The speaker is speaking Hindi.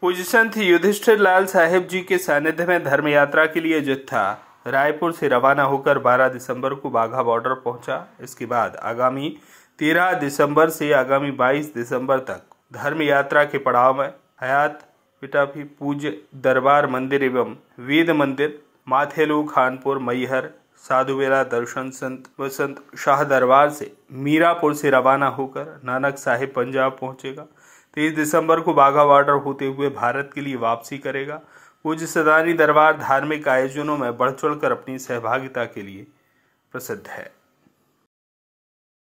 पोजीशन थी युधिष्ठिर लाल साहेब जी के सानिध्य में धर्म यात्रा के लिए जत्था रायपुर से रवाना होकर 12 दिसंबर को बाघा बॉर्डर पहुंचा इसके बाद आगामी 13 दिसंबर से आगामी 22 दिसंबर तक धर्म यात्रा के पड़ाव में हयात पिटाफी पूज्य दरबार मंदिर एवं वेद मंदिर माथेलू खानपुर मैहर साधुवेला दर्शन संत वसंत शाह दरबार से मीरापुर से रवाना होकर नानक साहेब पंजाब पहुंचेगा तेईस दिसंबर को बाघा बॉर्डर होते हुए भारत के लिए वापसी करेगा पूज्य सदानी दरबार धार्मिक आयोजनों में बढ़ चढ़ अपनी सहभागिता के लिए प्रसिद्ध है